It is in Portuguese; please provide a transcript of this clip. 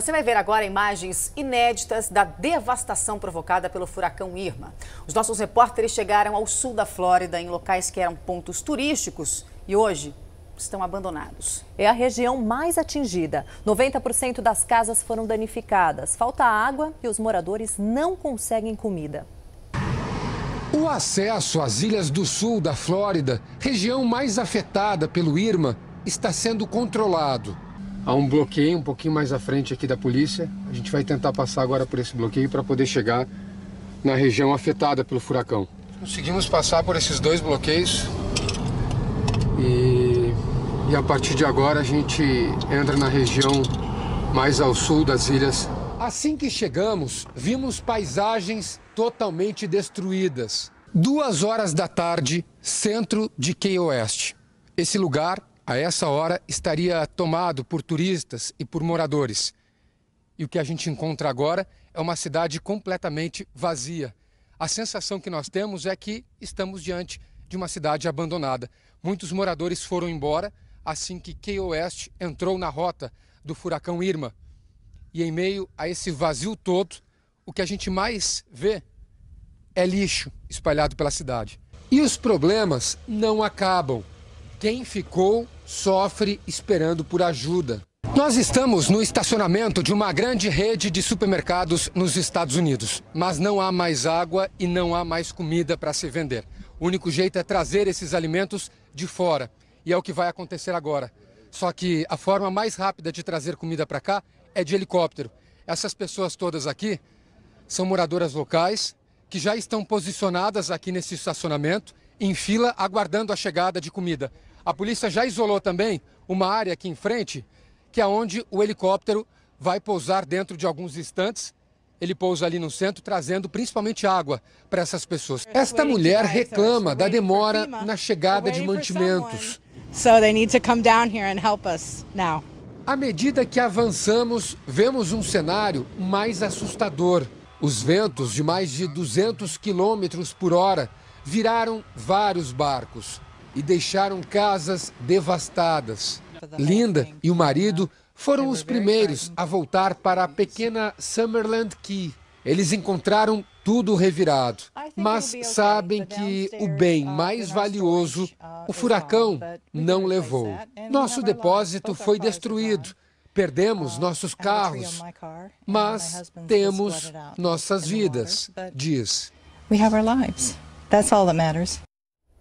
Você vai ver agora imagens inéditas da devastação provocada pelo furacão Irma. Os nossos repórteres chegaram ao sul da Flórida, em locais que eram pontos turísticos, e hoje estão abandonados. É a região mais atingida. 90% das casas foram danificadas. Falta água e os moradores não conseguem comida. O acesso às ilhas do sul da Flórida, região mais afetada pelo Irma, está sendo controlado. Há um bloqueio um pouquinho mais à frente aqui da polícia. A gente vai tentar passar agora por esse bloqueio para poder chegar na região afetada pelo furacão. Conseguimos passar por esses dois bloqueios e, e a partir de agora a gente entra na região mais ao sul das ilhas. Assim que chegamos, vimos paisagens totalmente destruídas. Duas horas da tarde, centro de Key Oeste. Esse lugar a essa hora estaria tomado por turistas e por moradores. E o que a gente encontra agora é uma cidade completamente vazia. A sensação que nós temos é que estamos diante de uma cidade abandonada. Muitos moradores foram embora assim que Key West entrou na rota do furacão Irma. E em meio a esse vazio todo, o que a gente mais vê é lixo espalhado pela cidade. E os problemas não acabam. Quem ficou sofre esperando por ajuda. Nós estamos no estacionamento de uma grande rede de supermercados nos Estados Unidos, mas não há mais água e não há mais comida para se vender. O único jeito é trazer esses alimentos de fora. E é o que vai acontecer agora. Só que a forma mais rápida de trazer comida para cá é de helicóptero. Essas pessoas todas aqui são moradoras locais que já estão posicionadas aqui nesse estacionamento em fila aguardando a chegada de comida. A polícia já isolou também uma área aqui em frente, que é onde o helicóptero vai pousar dentro de alguns instantes. Ele pousa ali no centro, trazendo principalmente água para essas pessoas. Esta mulher reclama da demora na chegada de mantimentos. À medida que avançamos, vemos um cenário mais assustador. Os ventos de mais de 200 quilômetros por hora viraram vários barcos e deixaram casas devastadas. Linda e o marido foram os primeiros a voltar para a pequena Summerland Key. Eles encontraram tudo revirado, mas sabem que o bem uh, mais valioso, uh, o furacão, não levou. Nosso depósito foi destruído, perdemos uh, nossos carros, mas temos nossas vidas, diz. We have our lives. That's all that matters.